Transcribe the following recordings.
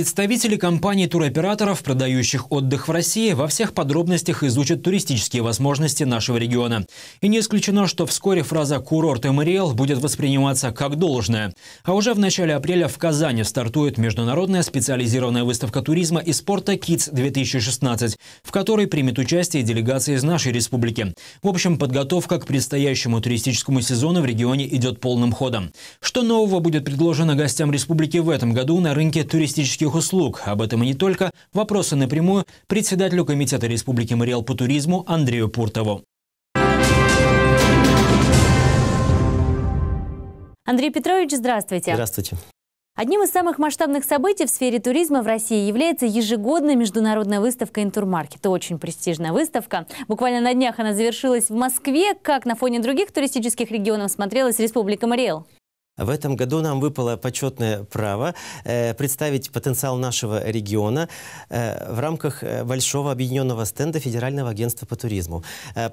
Представители компаний туроператоров, продающих отдых в России, во всех подробностях изучат туристические возможности нашего региона. И не исключено, что вскоре фраза «курорт МРЛ» будет восприниматься как должное. А уже в начале апреля в Казани стартует международная специализированная выставка туризма и спорта «Китс-2016», в которой примет участие делегация из нашей республики. В общем, подготовка к предстоящему туристическому сезону в регионе идет полным ходом. Что нового будет предложено гостям республики в этом году на рынке туристических своих услуг. Об этом и не только. Вопросы напрямую председателю Комитета Республики Мариэл по туризму Андрею Пуртову. Андрей Петрович, здравствуйте. Здравствуйте. Одним из самых масштабных событий в сфере туризма в России является ежегодная международная выставка Это Очень престижная выставка. Буквально на днях она завершилась в Москве. Как на фоне других туристических регионов смотрелась Республика Мариэл? В этом году нам выпало почетное право э, представить потенциал нашего региона э, в рамках э, большого объединенного стенда Федерального агентства по туризму.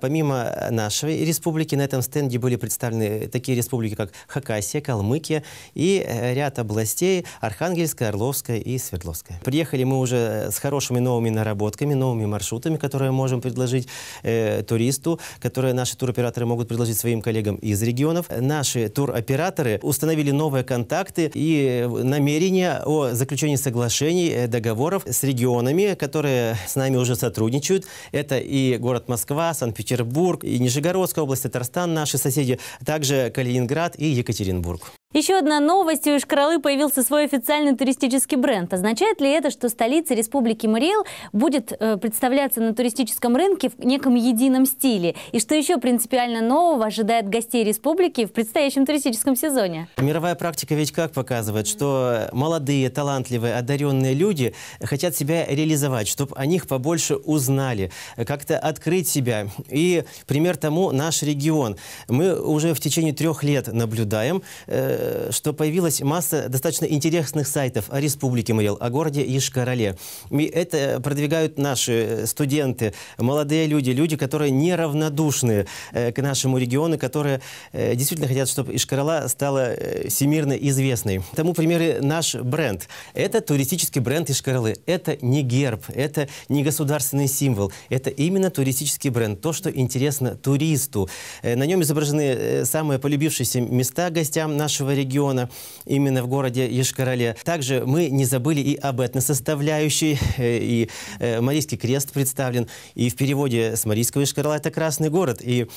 помимо нашей республики, на этом стенде были представлены такие республики, как Хакасия, Калмыкия и ряд областей Архангельская, Орловская и Свердловская. Приехали мы уже с хорошими новыми наработками, новыми маршрутами, которые можем предложить туристу, которые наши туроператоры могут предложить своим коллегам из регионов. Наши туроператоры – установили новые контакты и э, намерения о заключении соглашений, э, договоров с регионами, которые с нами уже сотрудничают. Это и город Москва, Санкт-Петербург, и Нижегородская область, Татарстан, наши соседи, также Калининград и Екатеринбург. Еще одна новость. У Ишкралы появился свой официальный туристический бренд. Означает ли это, что столица Республики Мариэл будет э, представляться на туристическом рынке в неком едином стиле? И что еще принципиально нового ожидает гостей республики в предстоящем туристическом сезоне? Мировая практика ведь как показывает, что молодые, талантливые, одаренные люди хотят себя реализовать, чтобы о них побольше узнали, как-то открыть себя. И пример тому наш регион. Мы уже в течение трех лет наблюдаем э, что появилась масса достаточно интересных сайтов о Республике Марил, о городе Ишкарале. И это продвигают наши э, студенты, молодые люди, люди, которые неравнодушны э, к нашему региону, которые э, действительно хотят, чтобы Ишкарала стала всемирно известной. Тому примеры наш бренд. Это туристический бренд Ишкаралы. Это не герб, это не государственный символ. Это именно туристический бренд. То, что интересно туристу. На нем изображены самые полюбившиеся места гостям нашего этого региона, именно в городе Ешкарале. Также мы не забыли и об этносоставляющей, э, и э, Марийский крест представлен, и в переводе с марийского Ешкарала это «красный город». И,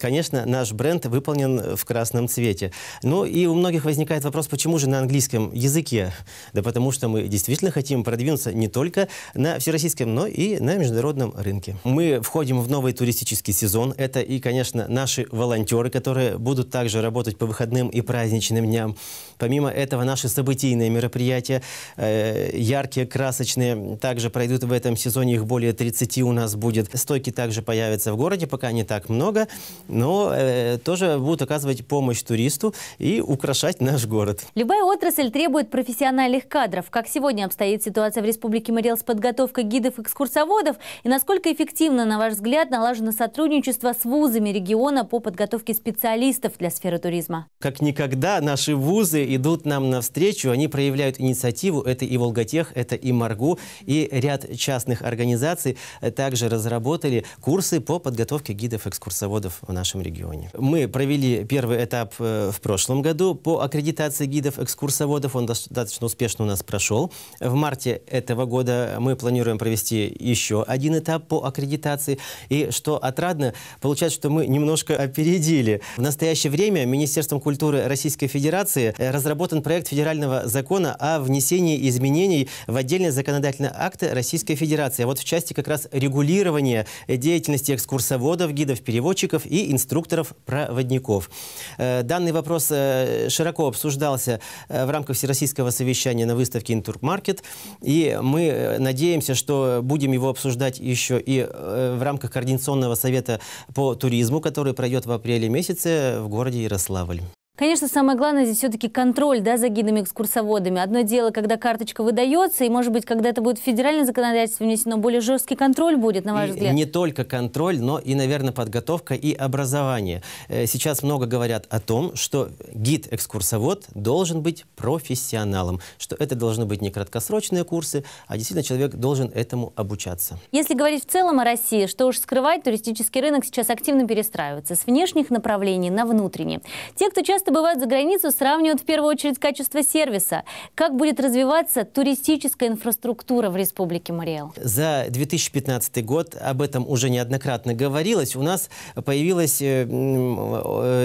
конечно, наш бренд выполнен в красном цвете. Ну и у многих возникает вопрос, почему же на английском языке? Да потому что мы действительно хотим продвинуться не только на всероссийском, но и на международном рынке. Мы входим в новый туристический сезон. Это и, конечно, наши волонтеры, которые будут также работать по выходным и праздничным юбилейным дням. Помимо этого, наши событийные мероприятия, э, яркие, красочные, также пройдут в этом сезоне. Их более 30 у нас будет. Стойки также появятся в городе, пока не так много, но э, тоже будут оказывать помощь туристу и украшать наш город. Любая отрасль требует профессиональных кадров. Как сегодня обстоит ситуация в Республике Мариэл с подготовкой гидов-экскурсоводов? И насколько эффективно, на ваш взгляд, налажено сотрудничество с вузами региона по подготовке специалистов для сферы туризма? Как никогда наши вузы идут нам навстречу, они проявляют инициативу. Это и Волготех, это и Маргу, и ряд частных организаций э, также разработали курсы по подготовке гидов-экскурсоводов в нашем регионе. Мы провели первый этап э, в прошлом году по аккредитации гидов-экскурсоводов. Он достаточно успешно у нас прошел. В марте этого года мы планируем провести еще один этап по аккредитации. И что отрадно, получается, что мы немножко опередили. В настоящее время Министерством культуры Российской Федерации Федерации э, разработан проект федерального закона о внесении изменений в отдельные законодательные акты Российской Федерации. Вот в части как раз регулирования деятельности экскурсоводов, гидов, переводчиков и инструкторов-проводников. Э, данный вопрос э, широко обсуждался в рамках Всероссийского совещания на выставке «Интуркмаркет». И мы надеемся, что будем его обсуждать еще и в рамках Координационного совета по туризму, который пройдет в апреле месяце в городе Ярославль. Конечно, самое главное здесь все-таки контроль да, за гидами-экскурсоводами. Одно дело, когда карточка выдается, и, может быть, когда это будет в федеральное законодательство внесено, более жесткий контроль будет, на ваш и взгляд? Не только контроль, но и, наверное, подготовка и образование. Э, сейчас много говорят о том, что гид-экскурсовод должен быть профессионалом, что это должны быть не краткосрочные курсы, а действительно человек должен этому обучаться. Если говорить в целом о России, что уж скрывать, туристический рынок сейчас активно перестраивается с внешних направлений на внутренние. Те, кто часто Туристы бывают за границу, сравнивают в первую очередь качество сервиса. Как будет развиваться туристическая инфраструктура в Республике Мариэл? За 2015 год, об этом уже неоднократно говорилось, у нас появилось 7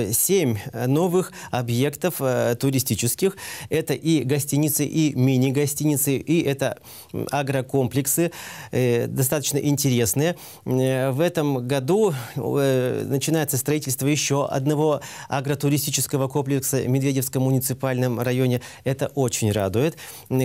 э, э, новых объектов э, туристических. Это и гостиницы, и мини-гостиницы, и это агрокомплексы, достаточно интересные. В этом году начинается строительство еще одного агротуристического комплекса в Медведевском муниципальном районе. Это очень радует.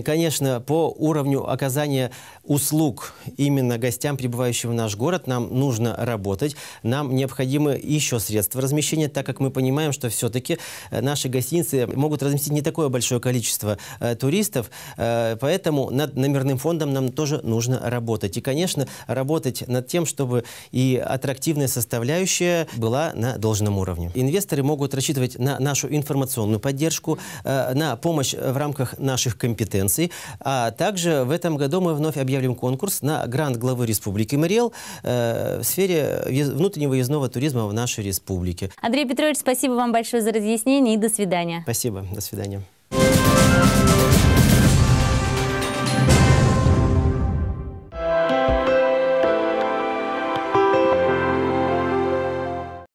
Конечно, по уровню оказания услуг именно гостям, прибывающим в наш город, нам нужно работать. Нам необходимы еще средства размещения, так как мы понимаем, что все-таки э, наши гостиницы могут разместить не такое большое количество э, туристов, э, поэтому над номерным фондом нам тоже нужно работать. И, конечно, работать над тем, чтобы и аттрактивная составляющая была на должном уровне. Инвесторы могут рассчитывать на, на нашу информационную поддержку, э, на помощь в рамках наших компетенций. А также в этом году мы вновь объявим конкурс на грант главы Республики Мариэл э, в сфере внутреннего въездного туризма в нашей республике. Андрей Петрович, спасибо вам большое за разъяснение и до свидания. Спасибо, до свидания.